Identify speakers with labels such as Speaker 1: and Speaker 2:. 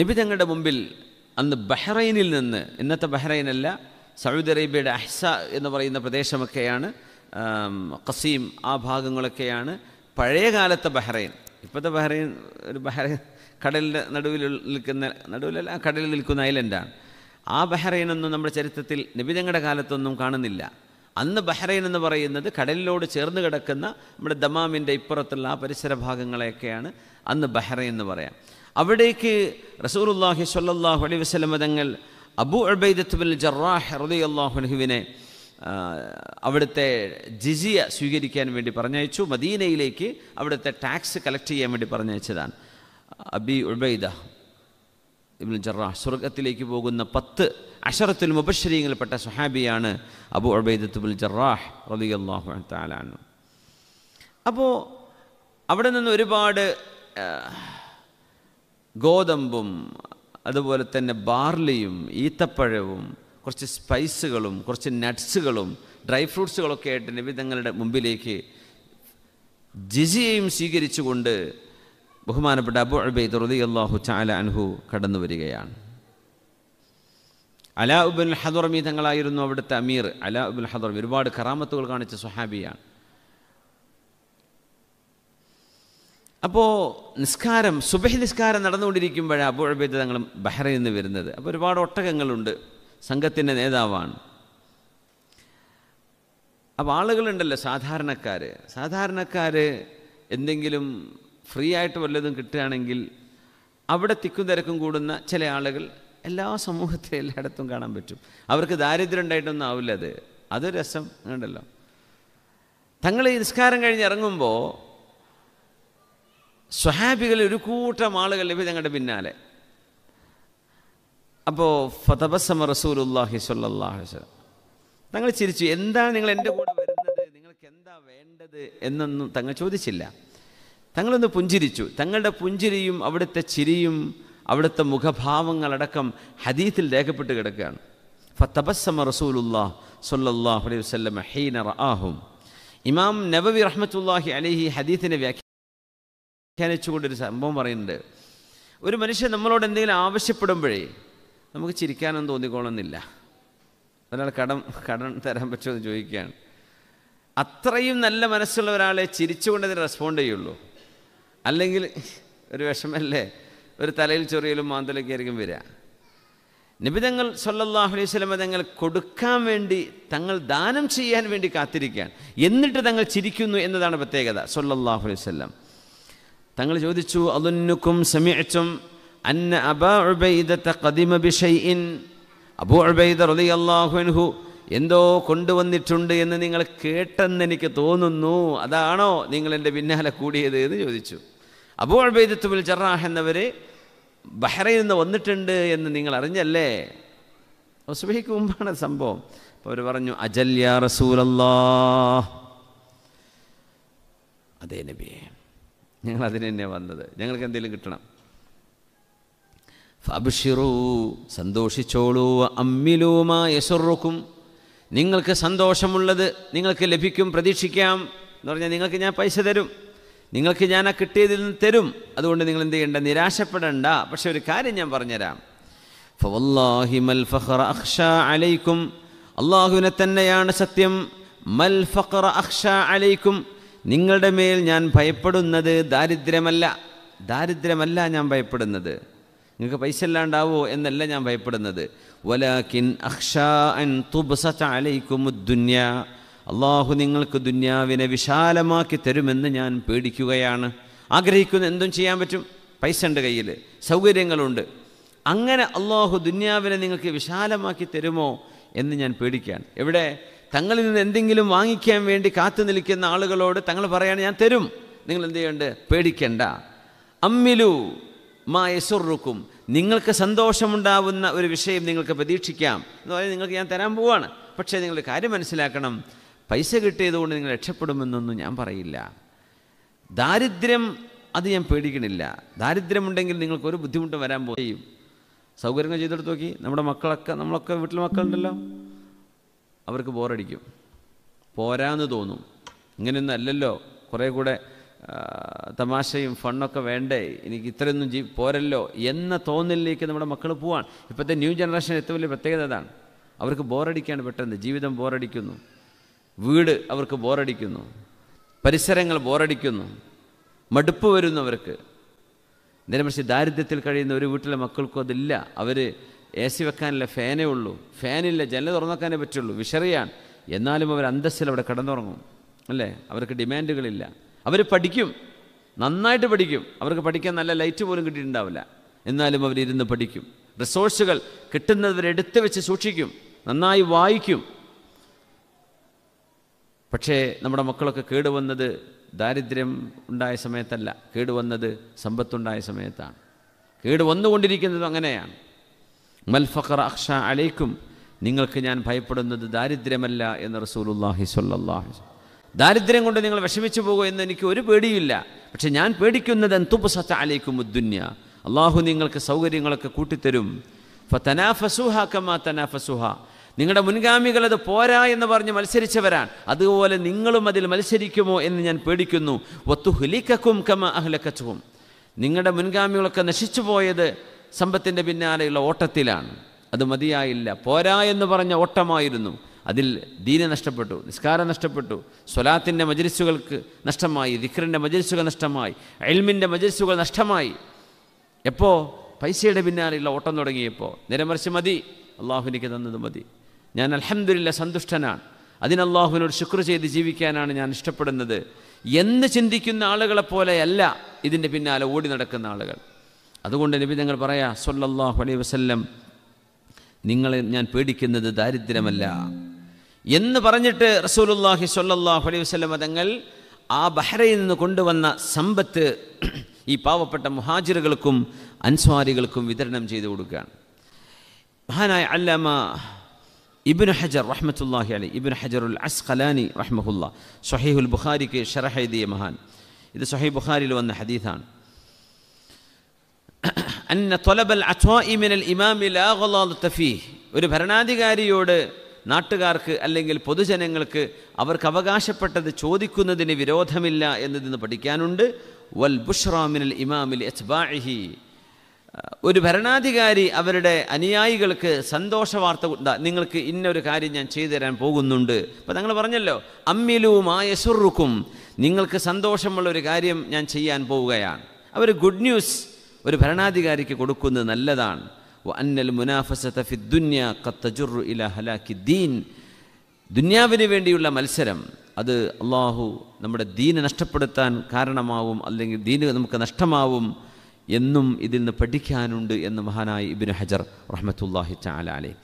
Speaker 1: നബി മുമ്പിൽ അന്ന് ബഹ്റൈനിൽ നിന്ന് ഇന്നത്തെ ബഹ്റൈനല്ല സൗദി അറേബ്യയുടെ അഹ്സ എന്ന് പറയുന്ന പ്രദേശമൊക്കെയാണ് കസീം ആ ഭാഗങ്ങളൊക്കെയാണ് പഴയ കാലത്തെ ബഹ്റൈൻ ഇപ്പോഴത്തെ ബഹ്റൈൻ ഒരു ബഹ്റൈൻ കടലിൻ്റെ നടുവിൽ നിൽക്കുന്ന നടുവിലല്ല കടലിൽ നിൽക്കുന്ന ഐലൻഡാണ് ആ ബഹ്റൈനൊന്നും നമ്മുടെ ചരിത്രത്തിൽ നിബിതങ്ങളുടെ കാലത്തൊന്നും കാണുന്നില്ല അന്ന് ബഹ്റൈൻ എന്ന് പറയുന്നത് കടലിനോട് ചേർന്ന് കിടക്കുന്ന നമ്മുടെ ദമാമിൻ്റെ ഇപ്പുറത്തുള്ള ആ പരിസര ഭാഗങ്ങളെയൊക്കെയാണ് അന്ന് ബഹ്റൈൻ എന്ന് പറയാം അവിടേക്ക് റസൂർല്ലാഹി സല്ലാഹു അലൈ വസ്ലമ തങ്ങൾ അബു അബൈദത്തുബിൽ ജറാഹ് റതി അള്ളാഹുലഹുവിനെ അവിടുത്തെ ജിസിയ സ്വീകരിക്കാൻ വേണ്ടി പറഞ്ഞയച്ചു മദീനയിലേക്ക് അവിടുത്തെ ടാക്സ് കളക്ട് ചെയ്യാൻ വേണ്ടി പറഞ്ഞയച്ചതാണ് അബി ഉബൈദ ഇബിൻ ജറാഹ് സ്വർഗത്തിലേക്ക് പോകുന്ന പത്ത് അഷറത്തിൽ മുബശ്രീങ്ങളിൽപ്പെട്ട സുഹാബിയാണ് അബു ഉബൈദത്തുബുൽ ജറാഹ് റബി അള്ളാഹു താലാണ് അപ്പോൾ അവിടെ നിന്ന് ഒരുപാട് ഗോതമ്പും അതുപോലെ തന്നെ ബാർലിയും ഈത്തപ്പഴവും കുറച്ച് സ്പൈസുകളും കുറച്ച് നട്ട്സുകളും ഡ്രൈ ഫ്രൂട്ട്സുകളൊക്കെ ആയിട്ട് നബി തങ്ങളുടെ മുമ്പിലേക്ക് ജിജിയെയും സ്വീകരിച്ചുകൊണ്ട് ബഹുമാനപ്പെട്ട അബു അബൈദ് റുദി അള്ളാഹു ചാല അൻഹു കടന്നു വരികയാണ് അലാ ഉബുൽ ഹദർമി തങ്ങളായിരുന്നു അവിടുത്തെ അമീർ അലാ ഉബുൽ ഹദർമി ഒരുപാട് കറാമത്തുകൾ കാണിച്ച സുഹാബിയാണ് അപ്പോൾ നിസ്കാരം സുബഹി നിസ്കാരം നടന്നുകൊണ്ടിരിക്കുമ്പോഴാണ് അബു അബേദ് തങ്ങൾ ബഹ്റയിൽ നിന്ന് വരുന്നത് അപ്പോൾ ഒരുപാട് ഒട്ടകങ്ങളുണ്ട് സംഘത്തിൻ്റെ നേതാവാണ് അപ്പോൾ ആളുകളുണ്ടല്ലോ സാധാരണക്കാർ സാധാരണക്കാർ എന്തെങ്കിലും ഫ്രീ ആയിട്ട് വല്ലതും കിട്ടുകയാണെങ്കിൽ അവിടെ തിക്കും തിരക്കും കൂടുന്ന ചില ആളുകൾ എല്ലാ സമൂഹത്തിലും എല്ലായിടത്തും കാണാൻ പറ്റും അവർക്ക് ദാരിദ്ര്യം ഉണ്ടായിട്ടൊന്നും ആവില്ല അത് അതൊരു രസം ഉണ്ടല്ലോ തങ്ങൾ ഈ നിസ്കാരം കഴിഞ്ഞ് ഇറങ്ങുമ്പോൾ സ്വഹാബികളിൽ ഒരു കൂട്ടം ആളുകൾ ലഭ്യ ഞങ്ങളുടെ പിന്നാലെ അപ്പോൾ ഫതബസമ റസൂലുല്ലാഹി സ്വല്ലാഹു വസ്ലം തങ്ങൾ ചിരിച്ചു എന്താണ് നിങ്ങൾ എൻ്റെ കൂടെ വരുന്നത് നിങ്ങൾക്ക് എന്താ വേണ്ടത് എന്നൊന്നും തങ്ങൾ ചോദിച്ചില്ല തങ്ങളൊന്ന് പുഞ്ചിരിച്ചു തങ്ങളുടെ പുഞ്ചിരിയും അവിടുത്തെ ചിരിയും അവിടുത്തെ മുഖഭാവങ്ങളടക്കം ഹദീത്തിൽ രേഖപ്പെട്ട് കിടക്കുകയാണ് ഫതബസമ റസൂലുല്ലാ സൊല്ലാഹു അലൈഹി വസ്ലം ഹീന ആഹും ഇമാം നബവി റഹ്മത്തുല്ലാഹി അലഹി ഹദീത്തിനെ വ്യാഖ്യ ധ്യാനിച്ചുകൊണ്ടൊരു സംഭവം പറയുന്നുണ്ട് ഒരു മനുഷ്യൻ നമ്മളോട് എന്തെങ്കിലും ആവശ്യപ്പെടുമ്പോഴേ നമുക്ക് ചിരിക്കാനൊന്നും തോന്നിക്കോളണമെന്നില്ല ഒരാൾ കടം കടം തരാൻ പറ്റുമോ എന്ന് ചോദിക്കുകയാണ് അത്രയും നല്ല മനസ്സുള്ള ഒരാളെ ചിരിച്ചുകൊണ്ട് അതിന് റെസ്പോണ്ട് ചെയ്യുള്ളൂ അല്ലെങ്കിൽ ഒരു വിഷമല്ലേ ഒരു തലയിൽ ചൊറിയലും മാന്തലൊക്കെ ആയിരിക്കും വരിക നിബിതങ്ങൾ സൊല്ലാഹു അലൈഹി സ്വലമ തങ്ങൾ കൊടുക്കാൻ വേണ്ടി തങ്ങൾ ദാനം ചെയ്യാൻ വേണ്ടി കാത്തിരിക്കുകയാണ് എന്നിട്ട് തങ്ങൾ ചിരിക്കുന്നു എന്നതാണ് പ്രത്യേകത സൊല്ലാഹു അലൈഹി സ്വലം തങ്ങൾ ചോദിച്ചു അലുന്നുക്കും സമിഅച്ചും അന്ന അബാ ഉബൈദത്തെ കദിമ ബിഷൈൻ അബു ഉബൈദ അലി അള്ളാഹുൻഹു എന്തോ കൊണ്ടുവന്നിട്ടുണ്ട് എന്ന് നിങ്ങൾ കേട്ടെന്ന് എനിക്ക് തോന്നുന്നു അതാണോ നിങ്ങൾ എൻ്റെ പിന്നാലെ കൂടിയത് എന്ന് ചോദിച്ചു അബു ബുൽ ജറാഹ് എന്നവർ ബഹ്റയിൽ നിന്ന് വന്നിട്ടുണ്ട് എന്ന് നിങ്ങൾ അറിഞ്ഞല്ലേ സുബഹിക്ക് മുമ്പാണ് സംഭവം അപ്പോൾ അവർ പറഞ്ഞു അജല്യ റസൂലല്ലാ അതേ നബിയേ ഞങ്ങൾ അതിന് തന്നെ വന്നത് ഞങ്ങൾക്ക് എന്തെങ്കിലും കിട്ടണം ഫബിഷിറൂ സന്തോഷിച്ചോളൂ അമ്മിലൂമ യശുറുക്കും നിങ്ങൾക്ക് സന്തോഷമുള്ളത് നിങ്ങൾക്ക് ലഭിക്കും പ്രതീക്ഷിക്കാം എന്ന് പറഞ്ഞാൽ നിങ്ങൾക്ക് ഞാൻ പൈസ തരും നിങ്ങൾക്ക് ഞാൻ ആ കിട്ടിയതിൽ നിന്ന് തരും അതുകൊണ്ട് നിങ്ങൾ എന്ത് ചെയ്യേണ്ട നിരാശപ്പെടണ്ട പക്ഷെ ഒരു കാര്യം ഞാൻ പറഞ്ഞുതരാം അലൈക്കും അള്ളാഹുവിനെ തന്നെയാണ് സത്യം മൽ ഫഖർ അഹ്ഷ അലൈക്കും നിങ്ങളുടെ മേൽ ഞാൻ ഭയപ്പെടുന്നത് ദാരിദ്ര്യമല്ല ദാരിദ്ര്യമല്ല ഞാൻ ഭയപ്പെടുന്നത് നിങ്ങൾക്ക് പൈസ ഇല്ലാണ്ടാവോ എന്നല്ല ഞാൻ ഭയപ്പെടുന്നത് വലാക്കിൻ അക്ഷാലൈക്കുമുദ്ദുന്യ അള്ളാഹു നിങ്ങൾക്ക് ദുന്യാവിനെ വിശാലമാക്കി തരുമെന്ന് ഞാൻ പേടിക്കുകയാണ് ആഗ്രഹിക്കുന്ന എന്തും ചെയ്യാൻ പറ്റും പൈസ ഉണ്ട് കയ്യിൽ സൗകര്യങ്ങളുണ്ട് അങ്ങനെ അള്ളാഹു ദുന്യാവിനെ നിങ്ങൾക്ക് വിശാലമാക്കി തരുമോ എന്ന് ഞാൻ പേടിക്കുകയാണ് എവിടെ തങ്ങളിൽ നിന്ന് എന്തെങ്കിലും വാങ്ങിക്കാൻ വേണ്ടി കാത്തു നിൽക്കുന്ന ആളുകളോട് തങ്ങൾ പറയാണ് ഞാൻ തരും നിങ്ങൾ എന്ത് ചെയ്യേണ്ടത് പേടിക്കണ്ട അമ്മിലു മാ യസുറുക്കും നിങ്ങൾക്ക് സന്തോഷമുണ്ടാവുന്ന ഒരു വിഷയം നിങ്ങൾക്ക് പ്രതീക്ഷിക്കാം എന്ന് പറയുന്നത് നിങ്ങൾക്ക് ഞാൻ തരാൻ പോവാണ് പക്ഷേ നിങ്ങൾ കാര്യം മനസ്സിലാക്കണം പൈസ കിട്ടിയതുകൊണ്ട് നിങ്ങൾ രക്ഷപ്പെടുമെന്നൊന്നും ഞാൻ പറയില്ല ദാരിദ്ര്യം അത് ഞാൻ പേടിക്കണില്ല ദാരിദ്ര്യമുണ്ടെങ്കിൽ നിങ്ങൾക്ക് ഒരു ബുദ്ധിമുട്ടും വരാൻ പോയി സൗകര്യങ്ങൾ ചെയ്തെടുത്ത് നോക്കി നമ്മുടെ മക്കളൊക്കെ നമ്മളൊക്കെ വീട്ടിൽ മക്കളുണ്ടല്ലോ അവർക്ക് ബോറടിക്കും പോരാന്ന് തോന്നും ഇങ്ങനെയൊന്നും അല്ലല്ലോ കുറേ കൂടെ തമാശയും ഫണ്ണൊക്കെ വേണ്ടേ എനിക്ക് ഇത്രയൊന്നും ജീ പോരല്ലോ എന്ന തോന്നലിലേക്ക് നമ്മുടെ മക്കൾ പോവാൻ ഇപ്പോഴത്തെ ന്യൂ ജനറേഷൻ ഏറ്റവും വലിയ പ്രത്യേകത അതാണ് അവർക്ക് ബോറടിക്കാണ് പെട്ടെന്ന് ജീവിതം ബോറടിക്കുന്നു വീട് അവർക്ക് ബോറടിക്കുന്നു പരിസരങ്ങൾ ബോറടിക്കുന്നു മടുപ്പ് വരുന്നു അവർക്ക് നേരെ ദാരിദ്ര്യത്തിൽ കഴിയുന്ന ഒരു വീട്ടിലെ മക്കൾക്കും അതില്ല അവർ എ സി വെക്കാനില്ല ഫാനേ ഉള്ളൂ ഫാനില്ല ജനൽ തുറന്നേക്കാനേ പറ്റുള്ളൂ വിഷറിയാണ് എന്നാലും അവർ അന്തസ്സിൽ അവിടെ കിടന്നുറങ്ങും അല്ലേ അവർക്ക് ഡിമാൻഡുകളില്ല അവർ പഠിക്കും നന്നായിട്ട് പഠിക്കും അവർക്ക് പഠിക്കാൻ നല്ല ലൈറ്റ് പോലും കിട്ടിയിട്ടുണ്ടാവില്ല എന്നാലും അവരിരുന്ന് പഠിക്കും റിസോഴ്സുകൾ കിട്ടുന്നവരെ എടുത്തു വെച്ച് സൂക്ഷിക്കും നന്നായി വായിക്കും പക്ഷേ നമ്മുടെ മക്കളൊക്കെ കേടുവന്നത് ദാരിദ്ര്യം ഉണ്ടായ സമയത്തല്ല കേടുവന്നത് സമ്പത്തുണ്ടായ സമയത്താണ് കേട് വന്നുകൊണ്ടിരിക്കുന്നത് അങ്ങനെയാണ് മൽഫഖർ അക്ഷ അലൈക്കും നിങ്ങൾക്ക് ഞാൻ ഭയപ്പെടുന്നത് ദാരിദ്ര്യമല്ല എന്ന് റസൂലുല്ലാഹി സ്വല്ലാഹി ദാരിദ്ര്യം കൊണ്ട് നിങ്ങൾ വിഷമിച്ചു പോകുമോ എന്ന് എനിക്ക് ഒരു പേടിയില്ല പക്ഷെ ഞാൻ പേടിക്കുന്നത് എന്തുപ്പ് സത്ത അലൈക്കും ഉദ്ദുന്യ അള്ളാഹു നിങ്ങൾക്ക് സൗകര്യങ്ങളൊക്കെ കൂട്ടിത്തരും ഫനാഫസുഹ കമാ തനാഫസുഹ നിങ്ങളുടെ മുൻഗാമികൾ അത് പോരാ എന്ന് പറഞ്ഞ് മത്സരിച്ചവരാണ് അതുപോലെ നിങ്ങളും അതിൽ മത്സരിക്കുമോ എന്ന് ഞാൻ പേടിക്കുന്നു ഒത്തു ഹുലിക്കും കമ അഹ്ലക്കച്ചുവും നിങ്ങളുടെ മുൻഗാമികളൊക്കെ നശിച്ചു പോയത് സമ്പത്തിൻ്റെ പിന്നാലെയുള്ള ഓട്ടത്തിലാണ് അത് മതിയായില്ല പോരാ എന്ന് പറഞ്ഞ ഓട്ടമായിരുന്നു അതിൽ ദീന നഷ്ടപ്പെട്ടു നിസ്കാരം നഷ്ടപ്പെട്ടു സ്വലാത്തിൻ്റെ മജലിസുകൾക്ക് നഷ്ടമായി ദിഖറിൻ്റെ മജലിസുകൾ നഷ്ടമായി എൽമിൻ്റെ മജലിസുകൾ നഷ്ടമായി എപ്പോൾ പൈസയുടെ പിന്നാലെയുള്ള ഓട്ടം തുടങ്ങിയപ്പോൾ നിരമറിച്ച് മതി അള്ളാഹുനിക്ക് തന്നത് മതി ഞാൻ അലഹമില്ല സന്തുഷ്ടനാണ് അതിന് അള്ളാഹുവിനോട് ശുക്ർ ചെയ്ത് ജീവിക്കാനാണ് ഞാൻ ഇഷ്ടപ്പെടുന്നത് എന്ന് ചിന്തിക്കുന്ന ആളുകളെപ്പോലെയല്ല ഇതിൻ്റെ പിന്നാലെ ഓടി നടക്കുന്ന ആളുകൾ അതുകൊണ്ട് നബി തങ്ങൾ പറയാ സൊല്ലാഹു അലൈ വസല്ലം നിങ്ങളെ ഞാൻ പേടിക്കുന്നത് ദാരിദ്ര്യമല്ല എന്ന് പറഞ്ഞിട്ട് റസൂലുല്ലാഹി സൊല്ലാഹു അലൈ വസ്ലം തങ്ങൾ ആ ബഹ്റയിൽ നിന്ന് കൊണ്ടുവന്ന സമ്പത്ത് ഈ പാവപ്പെട്ട മുഹാജിറുകൾക്കും അൻസ്വാരികൾക്കും വിതരണം ചെയ്തു കൊടുക്കുകയാണ് മഹാനായ അല്ലാമ ഇബിൻ ഹജർ റഹ്മത്തുല്ലാഹി അലി ഇബിൻ ഹജറുൽ അസ് ഖലാനി റഹ്മഹുല്ല സൊഹൈഹുൽ ബുഖാരിക്ക് ഷറഹ് എഴുതിയ മഹാൻ ഇത് സൊഹീ ബുഖാരിയിൽ വന്ന ഹദീഥാണ് അന്ന തൊലബൽ അച്വാഇമിനൽ ഇമാമിൽ ആഗോളത്തഫീ ഒരു ഭരണാധികാരിയോട് നാട്ടുകാർക്ക് അല്ലെങ്കിൽ പൊതുജനങ്ങൾക്ക് അവർക്ക് അവകാശപ്പെട്ടത് ചോദിക്കുന്നതിന് വിരോധമില്ല എന്നതിന്ന് പഠിക്കാനുണ്ട് വൽ ബുഷ്റാമിനൽ ഇമാമിൽ എച്ച്ബാഹി ഒരു ഭരണാധികാരി അവരുടെ അനുയായികൾക്ക് സന്തോഷ വാർത്ത നിങ്ങൾക്ക് ഇന്നൊരു കാര്യം ഞാൻ ചെയ്തു തരാൻ പോകുന്നുണ്ട് അപ്പോൾ ഞങ്ങൾ പറഞ്ഞല്ലോ അമ്മിലുമായ സുറുക്കും നിങ്ങൾക്ക് സന്തോഷമുള്ള ഒരു കാര്യം ഞാൻ ചെയ്യാൻ പോവുകയാണ് അവർ ഗുഡ് ന്യൂസ് ഒരു ഭരണാധികാരിക്ക് കൊടുക്കുന്നത് നല്ലതാണ് അന്നൽ മുനാഫസത ഫിദ്ദുന്യ കത്തജുറു ഇല ഹലാക്കി ദീൻ ദുന്യാവിന് വേണ്ടിയുള്ള മത്സരം അത് അള്ളാഹു നമ്മുടെ ദീന് നഷ്ടപ്പെടുത്താൻ കാരണമാവും അല്ലെങ്കിൽ ദീന് നമുക്ക് നഷ്ടമാവും എന്നും ഇതിൽ നിന്ന് പഠിക്കാനുണ്ട് എന്ന് മഹാനായി ഇബിൻ ഹജർ റഹ്മത്തുല്ലാഹി ചാലാലെ